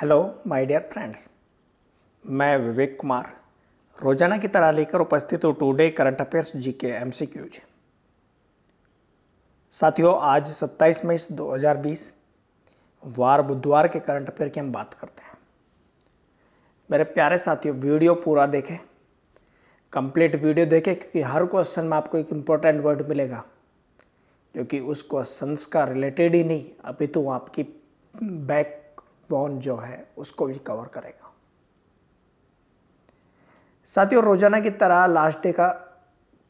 hello my dear friends मैं विवेक कुमार रोजाना की तरह लेकर उपस्थित हूँ टुडे करंट अफेयर्स जी के एम साथियों आज 27 मई 2020 वार बुधवार के करंट अफेयर की हम बात करते हैं मेरे प्यारे साथियों वीडियो पूरा देखें कंप्लीट वीडियो देखें क्योंकि हर क्वेश्चन में आपको एक इम्पोर्टेंट वर्ड मिलेगा जो कि उस क्वेश्चन का रिलेटेड ही नहीं अभी तो आपकी बैक बॉन्ड जो है उसको भी कवर करेगा साथियों रोजाना की तरह लास्ट डे का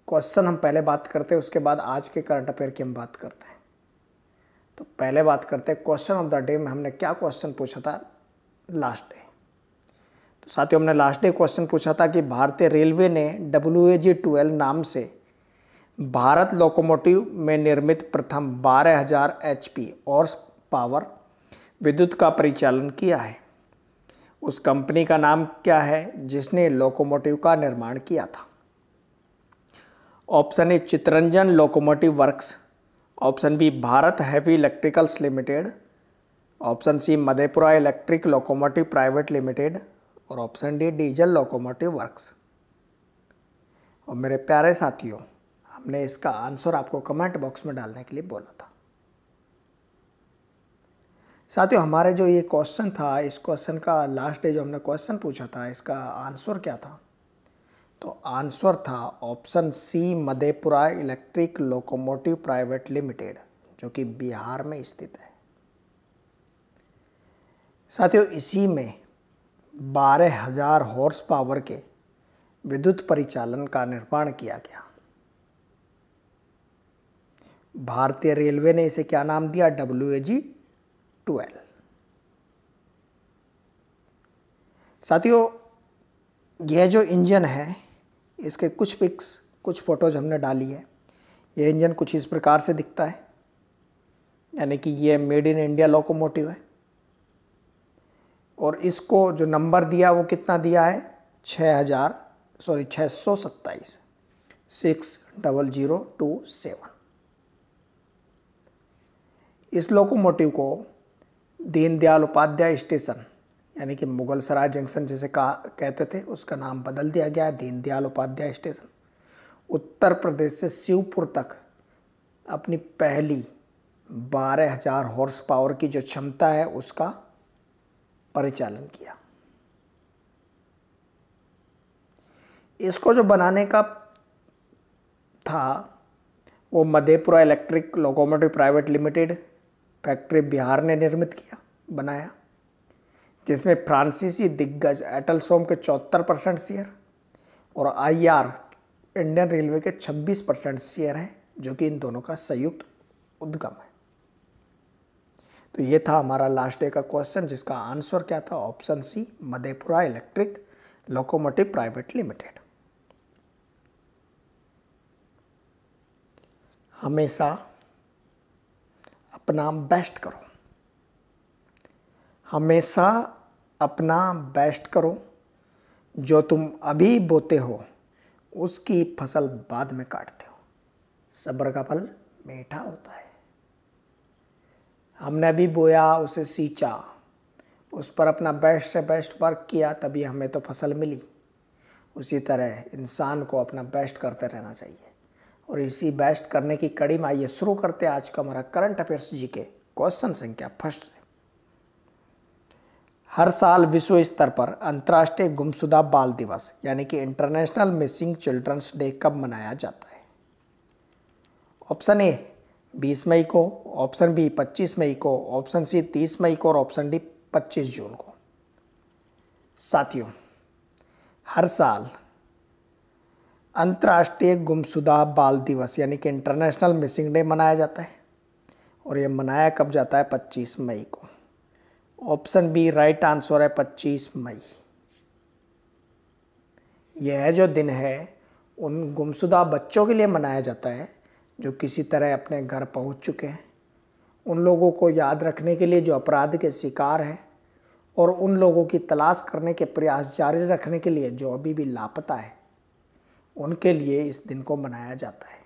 क्वेश्चन हम पहले बात करते हैं उसके बाद आज के करंट अफेयर की हम बात करते हैं तो पहले बात करते हैं क्वेश्चन ऑफ द डे में हमने क्या क्वेश्चन पूछा था लास्ट डे तो साथियों हमने लास्ट डे क्वेश्चन पूछा था कि भारतीय रेलवे ने डब्ल्यू ए जी ट्वेल्व नाम से भारत लोकोमोटिव में निर्मित प्रथम 12000 पी और पावर विद्युत का परिचालन किया है उस कंपनी का नाम क्या है जिसने लोकोमोटिव का निर्माण किया था option A Chittaranjan locomotive works option B Bharat heavy electricals limited option C Madhepura electric locomotive private limited और option D diesel locomotive works और मेरे प्यारे साथियों हमने इसका आंसर आपको कमेंट बॉक्स में डालने के लिए बोला था साथियों हमारे जो ये क्वेश्चन था इस क्वेश्चन का लास्ट डे जो हमने क्वेश्चन पूछा था इसका आंसर क्या था तो आंसर था option C Madhepura electric locomotive private limited जो कि बिहार में स्थित है साथियों इसी में बारह हजार हॉर्स पावर के विद्युत परिचालन का निर्माण किया गया भारतीय रेलवे ने इसे क्या नाम दिया डब्ल्यू ए जी 12 साथियों यह जो इंजन है इसके कुछ पिक्स कुछ फ़ोटोज़ हमने डाली है यह इंजन कुछ इस प्रकार से दिखता है यानी कि ये मेड इन इंडिया लोकोमोटिव है और इसको जो नंबर दिया वो कितना दिया है 6000 हज़ार सॉरी छः सौ सत्ताईस six double zero two seven इस लोकोमोटिव को दीनदयाल उपाध्याय स्टेशन यानी कि मुगल सराय जंक्शन जिसे कहा कहते थे उसका नाम बदल दिया गया है दीनदयाल उपाध्याय स्टेशन उत्तर प्रदेश से शिवपुर तक अपनी पहली बारह हजार हॉर्स पावर की जो क्षमता है उसका परिचालन किया इसको जो बनाने का था वो Madhepura electric locomotive private limited factory Bihar ने निर्मित किया बनाया जिसमें फ्रांसीसी दिग्गज एटल सोम के चौहत्तर परसेंट शेयर और आईआर इंडियन रेलवे के 26 परसेंट शेयर हैं जो कि इन दोनों का संयुक्त उद्गम है तो ये था हमारा लास्ट डे का क्वेश्चन जिसका आंसर क्या था option C Madhepura electric locomotive private limited हमेशा अपना बेस्ट करो हमेशा अपना बेस्ट करो जो तुम अभी बोते हो उसकी फसल बाद में काटते हो सब्र का फल मीठा होता है हमने अभी बोया उसे सींचा उस पर अपना बेस्ट से बेस्ट वर्क किया तभी हमें तो फसल मिली उसी तरह इंसान को अपना बेस्ट करते रहना चाहिए और इसी बेस्ट करने की कड़ी में आइए शुरू करते हैं आज का हमारा करंट अफेयर्स जी के क्वेश्चन संख्या फर्स्ट से हर साल विश्व स्तर पर अंतर्राष्ट्रीय गुमशुदा बाल दिवस यानी कि इंटरनेशनल मिसिंग चिल्ड्रंस डे कब मनाया जाता है ऑप्शन ए 20 मई को ऑप्शन बी 25 मई को ऑप्शन सी 30 मई को और ऑप्शन डी 25 जून को साथियों हर साल अंतर्राष्ट्रीय गुमशुदा बाल दिवस यानी कि इंटरनेशनल मिसिंग डे मनाया जाता है और ये मनाया कब जाता है 25 मई को ऑप्शन बी राइट आंसर है 25 मई यह जो दिन है उन गुमशुदा बच्चों के लिए मनाया जाता है जो किसी तरह अपने घर पहुंच चुके हैं उन लोगों को याद रखने के लिए जो अपराध के शिकार हैं और उन लोगों की तलाश करने के प्रयास जारी रखने के लिए जो अभी भी लापता है उनके लिए इस दिन को मनाया जाता है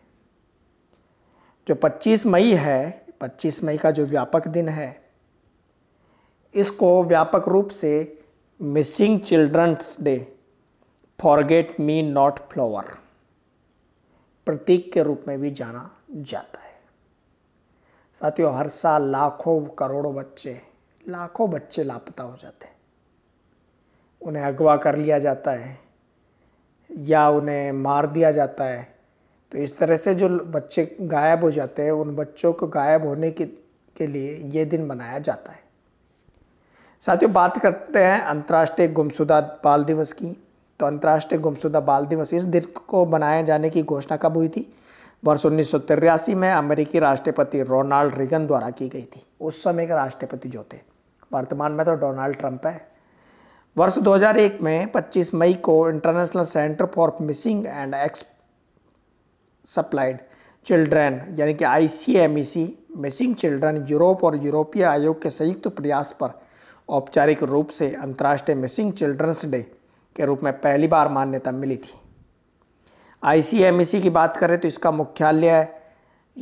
जो 25 मई है 25 मई का जो व्यापक दिन है इसको व्यापक रूप से missing children's day forget me not flower प्रतीक के रूप में भी जाना जाता है साथियों हर साल लाखों करोड़ों बच्चे लाखों बच्चे लापता हो जाते हैं उन्हें अगवा कर लिया जाता है या उन्हें मार दिया जाता है तो इस तरह से जो बच्चे गायब हो जाते हैं उन बच्चों को गायब होने के, के लिए ये दिन मनाया जाता है साथियों बात करते हैं अंतर्राष्ट्रीय गुमशुदा बाल दिवस की तो अंतर्राष्ट्रीय गुमशुदा बाल दिवस इस दिन को मनाए जाने की घोषणा कब हुई थी वर्ष उन्नीस में अमेरिकी राष्ट्रपति रोनाल्ड रिगन द्वारा की गई थी उस समय के राष्ट्रपति जो थे वर्तमान में तो डोनाल्ड ट्रंप है वर्ष 2001 में 25 मई को international centre for missing and exploited children यानी कि आईसीएमईसी मिसिंग चिल्ड्रन यूरोप और यूरोपीय आयोग के संयुक्त प्रयास पर औपचारिक रूप से अंतर्राष्ट्रीय मिसिंग चिल्ड्रंस डे के रूप में पहली बार मान्यता मिली थी आई e की बात करें तो इसका मुख्यालय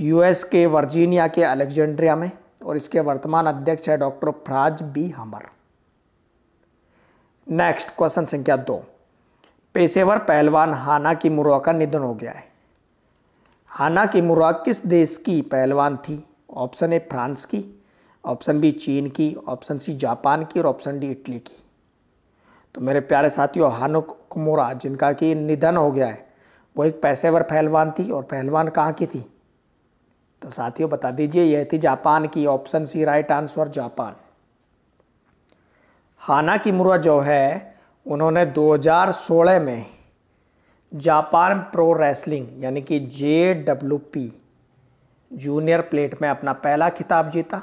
यूएस के वर्जीनिया के अलेक्जेंड्रिया में और इसके वर्तमान अध्यक्ष है doctor Franz B Humer next question संख्या दो पेशेवर पहलवान हाना की मुरुआ का निधन हो गया है हाना की मुरुआ किस देश की पहलवान थी ऑप्शन ए फ्रांस की ऑप्शन बी चीन की ऑप्शन सी जापान की और ऑप्शन डी इटली की तो मेरे प्यारे साथियों हानो कुमोरा जिनका कि निधन हो गया है वो एक पेशेवर पहलवान थी और पहलवान कहाँ की थी तो साथियों बता दीजिए यह थी जापान की option C right answer Japan Hana Kimura जो है उन्होंने 2016 में जापान प्रो रेसलिंग यानी कि J W P junior plate में अपना पहला खिताब जीता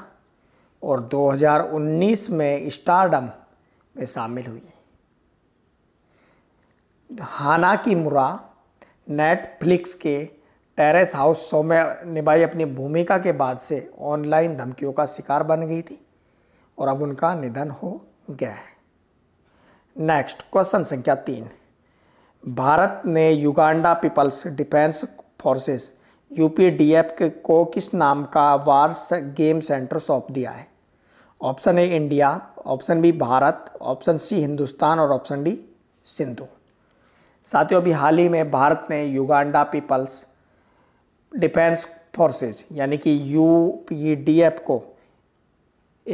और 2019 में स्टारडम में शामिल हुई हाना की मुरा नेटफ्लिक्स के टेरेस हाउस शो में निभाई अपनी भूमिका के बाद से ऑनलाइन धमकियों का शिकार बन गई थी और अब उनका निधन हो गया है नेक्स्ट क्वेश्चन संख्या तीन भारत ने Uganda people's defence forces UPDF को किस नाम का वार गेम सेंटर सौंप दिया है option A India option B Bharat option C Hindustan और ऑप्शन डी सिंधु साथियों अभी हाल ही में भारत ने युगांडा पीपल्स डिफेंस फोर्सेस यानी कि यू को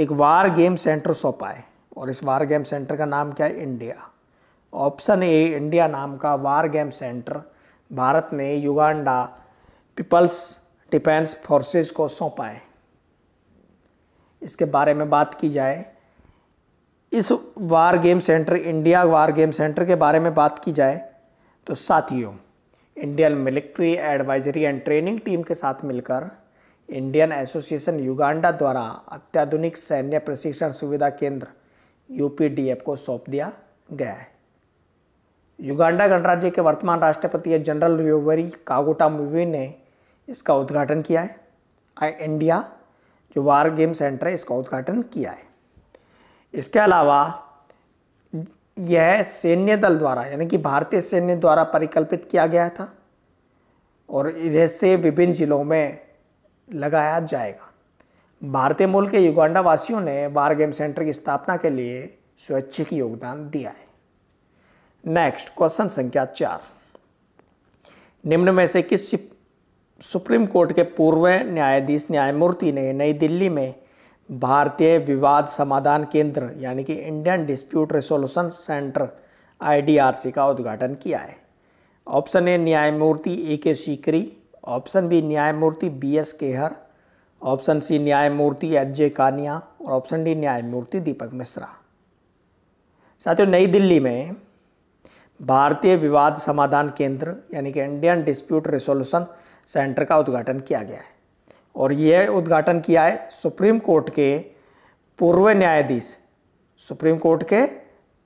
एक वार गेम सेंटर सौंपा है और इस वार गेम सेंटर का नाम क्या है इंडिया ऑप्शन ए इंडिया नाम का वार गेम सेंटर भारत ने युगांडा पीपल्स डिफेंस फोर्सेस को सौंपा है इसके बारे में बात की जाए इस war game centre India war game centre के बारे में बात की जाए तो साथियों Indian military advisory and training team के साथ मिलकर इंडियन एसोसिएशन युगांडा द्वारा अत्याधुनिक सैन्य प्रशिक्षण सुविधा केंद्र यूपीडीएफ को सौंप दिया गया है युगांडा गणराज्य के वर्तमान राष्ट्रपति जनरल योवरी कागोटा मुवी ने इसका उद्घाटन किया है आई इंडिया जो वार गेम सेंटर है इसका उद्घाटन किया है इसके अलावा यह सैन्य दल द्वारा यानी कि भारतीय सैन्य द्वारा परिकल्पित किया गया था और इसे विभिन्न जिलों में लगाया जाएगा भारतीय मूल के युगांडा वासियों ने बार गेम सेंटर की स्थापना के लिए स्वैच्छिक योगदान दिया है नेक्स्ट क्वेश्चन संख्या चार निम्न में से किस सुप्रीम कोर्ट के पूर्व न्यायाधीश न्यायमूर्ति ने नई दिल्ली में भारतीय विवाद समाधान केंद्र यानी कि Indian dispute resolution centre IDRC का उद्घाटन किया है ऑप्शन ए न्यायमूर्ति A K Sikri option B न्यायमूर्ति B S Khehar option C न्यायमूर्ति अजय जे कानिया और ऑप्शन डी न्यायमूर्ति दीपक मिश्रा साथियों नई दिल्ली में भारतीय विवाद समाधान केंद्र यानी कि इंडियन डिस्प्यूट रिसोल्यूशन सेंटर का उद्घाटन किया गया है और यह उद्घाटन किया है सुप्रीम कोर्ट के पूर्व न्यायाधीश सुप्रीम कोर्ट के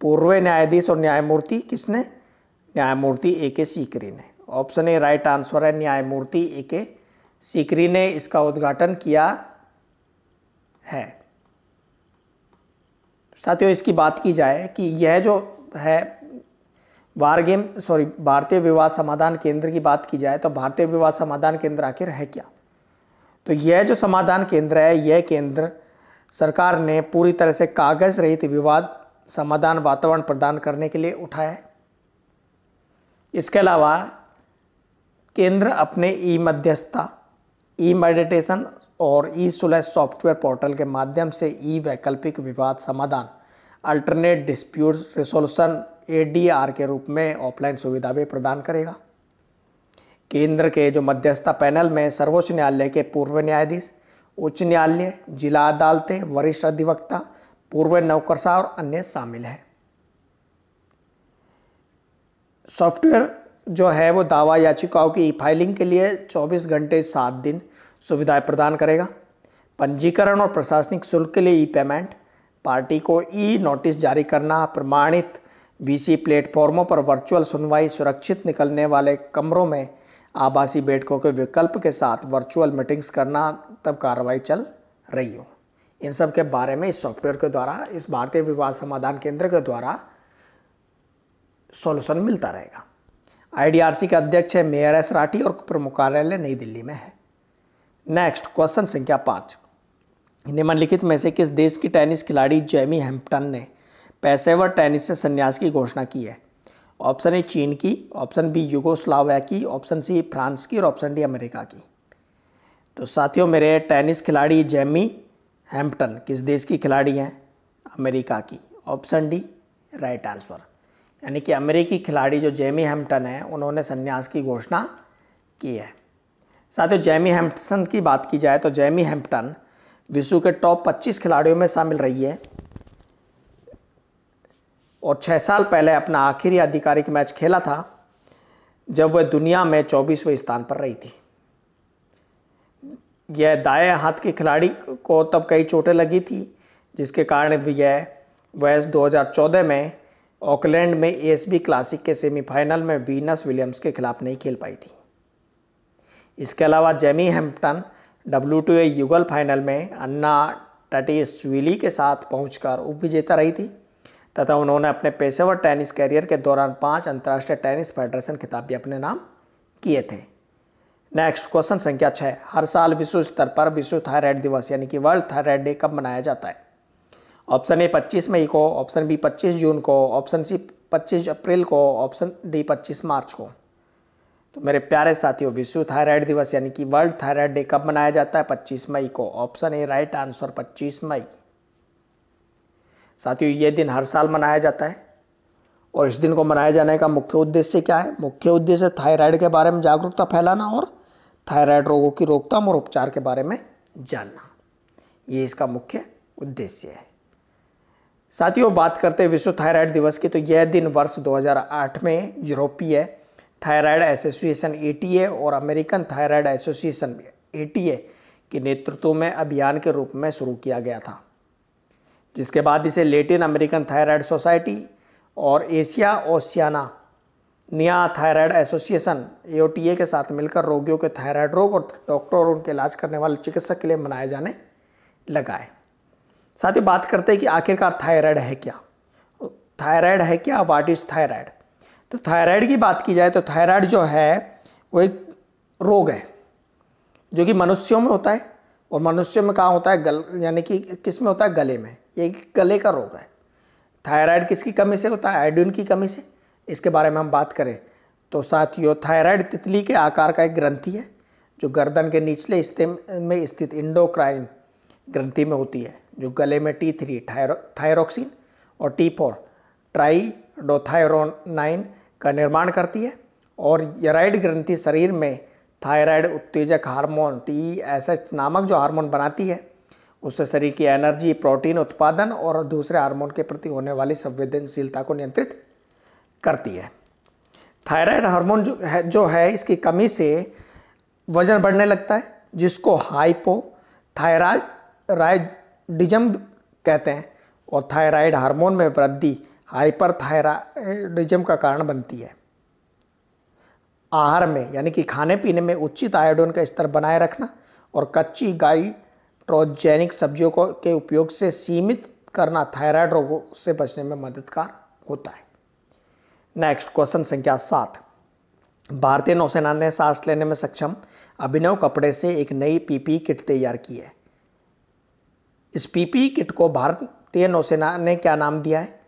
पूर्व न्यायाधीश और न्यायमूर्ति किसने न्यायमूर्ति ए के सीकरी ने ऑप्शन ए राइट आंसर है न्यायमूर्ति ए के सीकरी ने इसका उद्घाटन किया है साथियों इसकी बात की जाए कि यह जो है वार गेम सॉरी भारतीय विवाद समाधान केंद्र की बात की जाए तो भारतीय विवाद समाधान केंद्र आखिर है क्या तो यह जो समाधान केंद्र है यह केंद्र सरकार ने पूरी तरह से कागज रहित विवाद समाधान वातावरण प्रदान करने के लिए उठाया है इसके अलावा केंद्र अपने ई मध्यस्थता ई मेडिटेशन और ई सुलह सॉफ्टवेयर पोर्टल के माध्यम से ई वैकल्पिक विवाद समाधान अल्टरनेट डिस्प्यूट रिसोल्यूशन एडीआर के रूप में ऑफलाइन सुविधा भी प्रदान करेगा केंद्र के जो मध्यस्थता पैनल में सर्वोच्च न्यायालय के पूर्व न्यायाधीश उच्च न्यायालय जिला अदालतें वरिष्ठ अधिवक्ता पूर्व नौकरशाह और अन्य शामिल हैं सॉफ्टवेयर जो है वो दावा याचिकाओं की ई फाइलिंग के लिए 24 घंटे सात दिन सुविधाएं प्रदान करेगा पंजीकरण और प्रशासनिक शुल्क के लिए ई पेमेंट पार्टी को ई नोटिस जारी करना प्रमाणित वीसी प्लेटफॉर्मों पर वर्चुअल सुनवाई सुरक्षित निकलने वाले कमरों में आभासी बैठकों के विकल्प के साथ वर्चुअल मीटिंग्स करना तब कार्रवाई चल रही हो इन सब के बारे में इस सॉफ्टवेयर के द्वारा इस भारतीय विवाद समाधान केंद्र के द्वारा सॉल्यूशन मिलता रहेगा आईडीआरसी का अध्यक्ष है मेयर एस राठी और प्रमुख कार्यालय नई दिल्ली में है नेक्स्ट क्वेश्चन संख्या पाँच निम्नलिखित में से किस देश की टेनिस खिलाड़ी जेमी हेम्पटन ने पैसेवर टेनिस से संन्यास की घोषणा की है ऑप्शन ए चीन की ऑप्शन बी यूगोस्लाविया की ऑप्शन सी फ्रांस की और ऑप्शन डी अमेरिका की तो साथियों मेरे टेनिस खिलाड़ी जेमी हैम्पटन किस देश की खिलाड़ी हैं अमेरिका की ऑप्शन डी राइट आंसर यानी कि अमेरिकी खिलाड़ी जो जेमी हैम्पटन है उन्होंने संन्यास की घोषणा की है साथ ही जेमी हैम्पसन की बात की जाए तो जेमी हैम्पटन विश्व के टॉप 25 खिलाड़ियों में शामिल रही है और छः साल पहले अपना आखिरी आधिकारिक मैच खेला था जब वह दुनिया में चौबीसवें स्थान पर रही थी यह दाएं हाथ के खिलाड़ी को तब कई चोटें लगी थी जिसके कारण यह वह 2014 में ऑकलैंड में बी क्लासिक के सेमीफाइनल में वीनस विलियम्स के खिलाफ नहीं खेल पाई थी इसके अलावा जेमी हेम्पटन डब्ल्यू युगल फाइनल में अन्ना टटेस्विली के साथ पहुंचकर उप विजेता रही थी तथा उन्होंने अपने पेशेवर टेनिस कैरियर के दौरान पांच अंतर्राष्ट्रीय टेनिस फेडरेशन खिताब भी अपने नाम किए थे नेक्स्ट क्वेश्चन संख्या छः हर साल विश्व स्तर पर विश्व थायराइड दिवस यानी कि वर्ल्ड थायराइड डे कब मनाया जाता है ऑप्शन ए 25 मई को ऑप्शन बी 25 जून को ऑप्शन सी 25 अप्रैल को ऑप्शन डी 25 मार्च को तो मेरे प्यारे साथियों विश्व थायराइड दिवस यानी कि वर्ल्ड थायराइड डे कब मनाया जाता है 25 मई को ऑप्शन ए राइट आंसर 25 मई साथियों ये दिन हर साल मनाया जाता है और इस दिन को मनाए जाने का मुख्य उद्देश्य क्या है मुख्य उद्देश्य थायराइड के बारे में जागरूकता फैलाना और थायराइड रोगों की रोकथाम और उपचार के बारे में जानना ये इसका मुख्य उद्देश्य है साथियों बात करते हैं विश्व थायराइड दिवस की तो यह दिन वर्ष 2008 में यूरोपीय थायराइड एसोसिएशन ए और अमेरिकन थायराइड एसोसिएशन ए के नेतृत्व में अभियान के रूप में शुरू किया गया था जिसके बाद इसे लेटिन अमेरिकन थायराइड सोसाइटी और Asia Oceania thyroid association ए के साथ मिलकर रोगियों के थायराइड रोग और डॉक्टर और उनके इलाज करने वाले चिकित्सक के लिए मनाए जाने लगा है साथ ही बात करते हैं कि आखिरकार थायराइड है क्या थायराइड है क्या वाट इज थायराइड तो थायराइड की बात की जाए तो थायराइड जो है वो एक रोग है जो कि मनुष्यों में होता है और मनुष्यों में कहाँ होता है गल यानी कि किस में होता है गले में ये गले का रोग है थायराइड किसकी कमी से होता है आयोडीन की कमी से इसके बारे में हम बात करें तो साथियों थायराइड तितली के आकार का एक ग्रंथि है जो गर्दन के निचले हिस्से में स्थित इंडोक्राइन ग्रंथि में होती है जो गले में टी थ्री थायरोक्सिन और टी फोर ट्राईडोथायरोनाइन का निर्माण करती है और यराइड ग्रंथि शरीर में थायराइड उत्तेजक हार्मोन टी एस एच नामक जो हार्मोन बनाती है उससे शरीर की एनर्जी प्रोटीन उत्पादन और दूसरे हार्मोन के प्रति होने वाली संवेदनशीलता को नियंत्रित करती है थायराइड हार्मोन जो है जो है इसकी कमी से वजन बढ़ने लगता है जिसको हाइपो थायराइड डिजम कहते हैं और थायराइड हार्मोन में वृद्धि हाइपर थायराइडिज्म का कारण बनती है आहार में यानी कि खाने पीने में उचित आयोडोन का स्तर बनाए रखना और कच्ची गाय ट्रोजेनिक सब्जियों को के उपयोग से सीमित करना थायराइड रोगों से बचने में मददगार होता है नेक्स्ट क्वेश्चन संख्या सात भारतीय नौसेना ने सांस लेने में सक्षम अभिनव कपड़े से एक नई पीपी किट तैयार की है इस पीपी किट को भारतीय नौसेना ने क्या नाम दिया है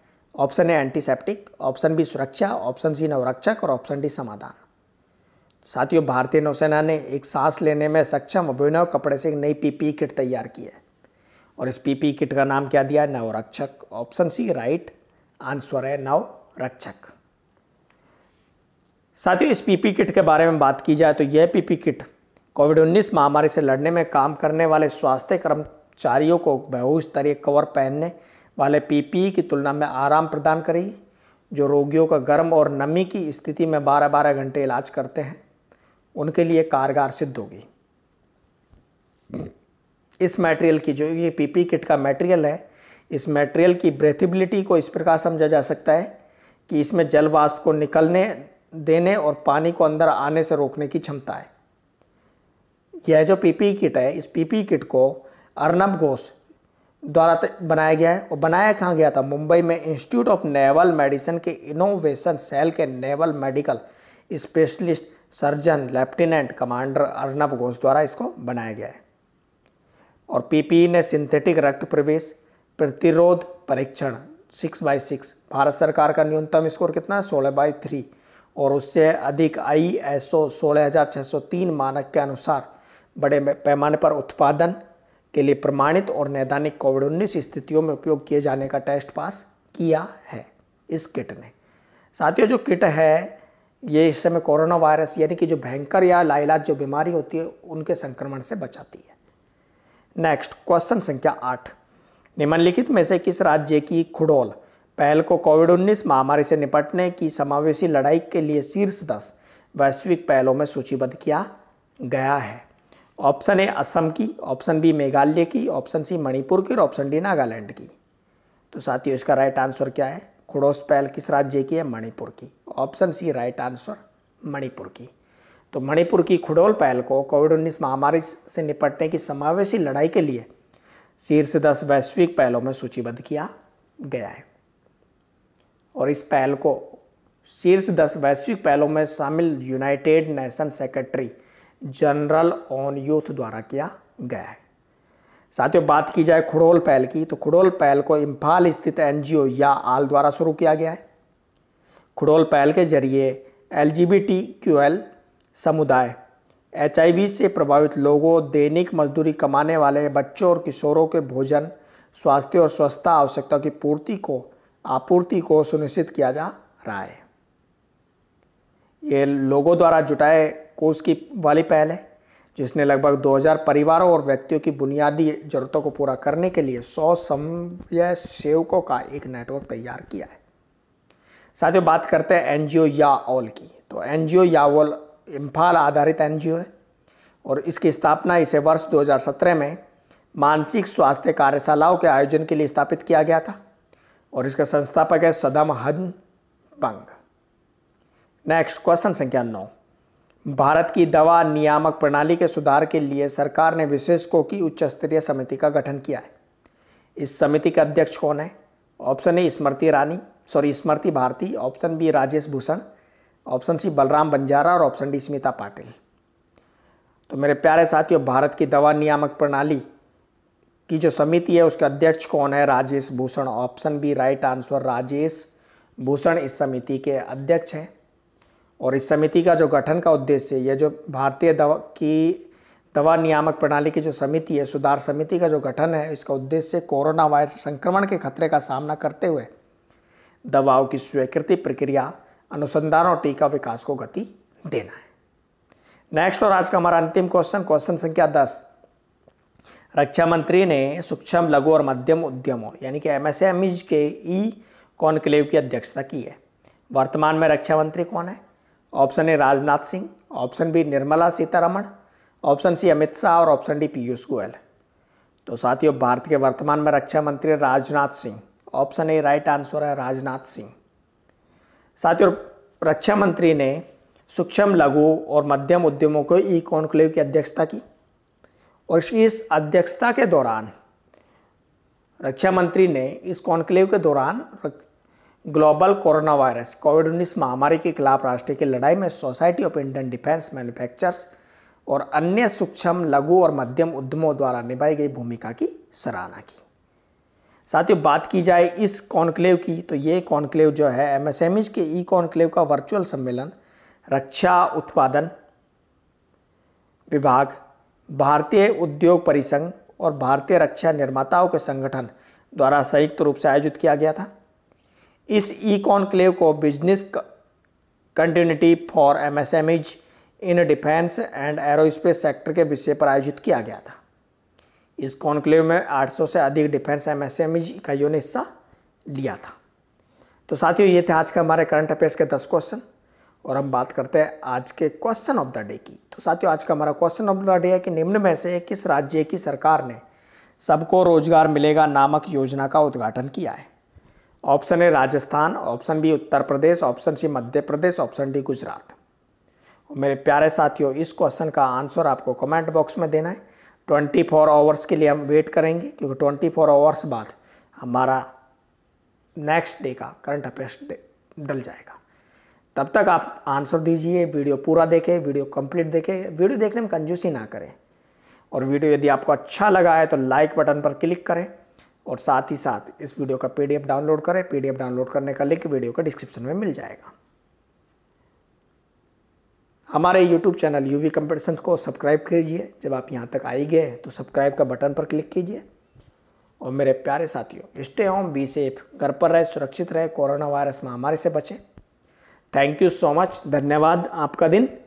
option A antiseptic option B Suraksha option C Navrakshak और ऑप्शन डी समाधान साथियों भारतीय नौसेना ने एक सांस लेने में सक्षम अभिनव कपड़े से एक नई पीपी किट तैयार की है और इस पीपी किट का नाम क्या दिया है Navrakshak option C right answer है नवरक्षक साथियों इस पीपी किट के बारे में बात की जाए तो यह पीपी किट कोविड 19 महामारी से लड़ने में काम करने वाले स्वास्थ्य कर्म कर्मचारियों को बेहूज स्तरीय कवर पहनने वाले पीपीई की तुलना में आराम प्रदान करेगी जो रोगियों का गर्म और नमी की स्थिति में बारह बारह घंटे इलाज करते हैं उनके लिए कारगर सिद्ध होगी इस मटेरियल की जो ये पीपी किट का मटेरियल है इस मटेरियल की ब्रेथिबिलिटी को इस प्रकार समझा जा सकता है कि इसमें जल वाष्प को निकलने देने और पानी को अंदर आने से रोकने की क्षमता है यह जो पीपी किट है इस पीपी किट को अर्नब घोष द्वारा बनाया गया है और बनाया कहाँ गया था मुंबई में इंस्टीट्यूट ऑफ नेवल मेडिसिन के इनोवेशन सेल के naval medical specialist surgeon lieutenant commander Arnab Ghosh द्वारा इसको बनाया गया है और पीपीई e ने सिंथेटिक रक्त प्रवेश प्रतिरोध परीक्षण सिक्स बाई सिक्स भारत सरकार का न्यूनतम स्कोर कितना है सोलह बाई थ्री और उससे अधिक आई एस ओ सोलह हज़ार छः सौ तीन मानक के अनुसार बड़े पैमाने पर उत्पादन के लिए प्रमाणित और नैदानिक कोविड उन्नीस स्थितियों में उपयोग किए जाने का टेस्ट पास किया है इस किट ने साथियों जो किट है ये इस समय कोरोना वायरस यानी कि जो भयंकर या लाइलाज जो बीमारी होती है उनके संक्रमण से बचाती है नेक्स्ट क्वेश्चन संख्या आठ निम्नलिखित में से किस राज्य की खुडोल पहल को कोविड 19 महामारी से निपटने की समावेशी लड़ाई के लिए शीर्ष दस वैश्विक पहलों में सूचीबद्ध किया गया है ऑप्शन ए असम की ऑप्शन बी मेघालय की ऑप्शन सी मणिपुर की और ऑप्शन डी नागालैंड की तो साथियों इसका राइट आंसर क्या है खुड़ोस पहल किस राज्य की है मणिपुर की option C right answer Manipur की तो मणिपुर की खुडोल पहल को कोविड उन्नीस महामारी से निपटने की समावेशी लड़ाई के लिए शीर्ष दस वैश्विक पहलों में सूचीबद्ध किया गया है और इस पहल को शीर्ष दस वैश्विक पहलों में शामिल United Nation secretary general on youth द्वारा किया गया है साथियों बात की जाए खुड़ोल पहल की तो खुड़ोल पहल को इम्फाल स्थित एनजीओ या आल द्वारा शुरू किया गया है खुड़ोल पहल के जरिए एल समुदाय एच से प्रभावित लोगों दैनिक मजदूरी कमाने वाले बच्चों और किशोरों के भोजन स्वास्थ्य और स्वच्छता आवश्यकता की पूर्ति को आपूर्ति को सुनिश्चित किया जा रहा है ये लोगों द्वारा जुटाए कोष की वाली पहल है जिसने लगभग 2000 परिवारों और व्यक्तियों की बुनियादी जरूरतों को पूरा करने के लिए सौ समय सेवकों का एक नेटवर्क तैयार किया है साथियों बात करते हैं एनजीओ या ऑल की तो एनजीओ या ऑल इम्फाल आधारित एनजीओ है और इसकी स्थापना इसे वर्ष 2017 में मानसिक स्वास्थ्य कार्यशालाओं के आयोजन के लिए स्थापित किया गया था और इसका संस्थापक है सदम हन पंग नेक्स्ट क्वेश्चन संख्या नौ भारत की दवा नियामक प्रणाली के सुधार के लिए सरकार ने विशेषज्ञों की उच्च स्तरीय समिति का गठन किया है इस समिति के अध्यक्ष कौन है option A Smriti Irani sorry Smriti Bharti option B Rajesh Bhushan option C Balram Banjara और ऑप्शन डी स्मिता पाटिल तो मेरे प्यारे साथियों भारत की दवा नियामक प्रणाली की जो समिति है उसके अध्यक्ष कौन है Rajesh Bhushan option B right answer Rajesh Bhushan इस समिति के अध्यक्ष हैं और इस समिति का जो गठन का उद्देश्य यह जो भारतीय दवा की दवा नियामक प्रणाली की जो समिति है सुधार समिति का जो गठन है इसका उद्देश्य कोरोना वायरस संक्रमण के खतरे का सामना करते हुए दवाओं की स्वीकृति प्रक्रिया अनुसंधान और टीका विकास को गति देना है नेक्स्ट और आज का हमारा अंतिम क्वेश्चन क्वेश्चन संख्या दस रक्षा मंत्री ने सूक्ष्म लघु और मध्यम उद्यमों यानी कि एमएसएमई e के ई कॉन्क्लेव की अध्यक्षता की है वर्तमान में रक्षा मंत्री कौन है option A Rajnath Singh option B Nirmala Sitharaman option C Amit Shah और ऑप्शन डी पीयूष गोयल तो साथियों भारत के वर्तमान में रक्षा मंत्री Rajnath Singh option A right answer है राजनाथ सिंह साथियों रक्षा मंत्री ने सूक्ष्म लघु और मध्यम उद्यमों को ई कॉन्क्लेव की अध्यक्षता की और इस अध्यक्षता के दौरान रक्षा मंत्री ने इस कॉन्क्लेव के दौरान ग्लोबल कोरोना वायरस कोविड उन्नीस महामारी के खिलाफ राष्ट्र की लड़ाई में society of Indian defence manufacturers और अन्य सूक्ष्म लघु और मध्यम उद्यमों द्वारा निभाई गई भूमिका की सराहना की साथियों बात की जाए इस कॉन्क्लेव की तो ये कॉन्क्लेव जो है एमएसएमईज के ई कॉन्क्लेव का वर्चुअल सम्मेलन रक्षा उत्पादन विभाग भारतीय उद्योग परिसंघ और भारतीय रक्षा निर्माताओं के संगठन द्वारा संयुक्त रूप से आयोजित किया गया था इस ई कॉन्क्लेव को business continuity for MSMEs in defence and aerospace sector के विषय पर आयोजित किया गया था इस कॉन्क्लेव में 800 से अधिक डिफेंस एमएसएमईज e इकाइयों ने हिस्सा लिया था तो साथियों ये थे आज का हमारे करंट अफेयर्स के 10 क्वेश्चन और हम बात करते हैं आज के क्वेश्चन ऑफ द डे की तो साथियों आज का हमारा क्वेश्चन ऑफ द डे है कि निम्न में से किस राज्य की सरकार ने सबको रोजगार मिलेगा नामक योजना का उद्घाटन किया है option A Rajasthan option B Uttar Pradesh option C Madhya Pradesh option D Gujarat मेरे प्यारे साथियों इस क्वेश्चन का आंसर आपको कमेंट बॉक्स में देना है ट्वेंटी फोर आवर्स के लिए हम वेट करेंगे क्योंकि ट्वेंटी फोर आवर्स बाद हमारा नेक्स्ट डे का करंट अफेयर्स डल जाएगा तब तक आप आंसर दीजिए वीडियो पूरा देखें वीडियो कंप्लीट देखें वीडियो देखने में कंजूसी ना करें और वीडियो यदि आपको अच्छा लगा है तो लाइक बटन पर क्लिक करें और साथ ही साथ इस वीडियो का पीडीएफ डाउनलोड करें पीडीएफ डाउनलोड करने का लिंक वीडियो का डिस्क्रिप्शन में मिल जाएगा हमारे YouTube चैनल यूवी कंपटीशंस को सब्सक्राइब कीजिए जब आप यहाँ तक आई गए तो सब्सक्राइब का बटन पर क्लिक कीजिए और मेरे प्यारे साथियों स्टे होम बी सेफ घर पर रहे सुरक्षित रहे कोरोना वायरस महामारी से बचें थैंक यू सो मच धन्यवाद आपका दिन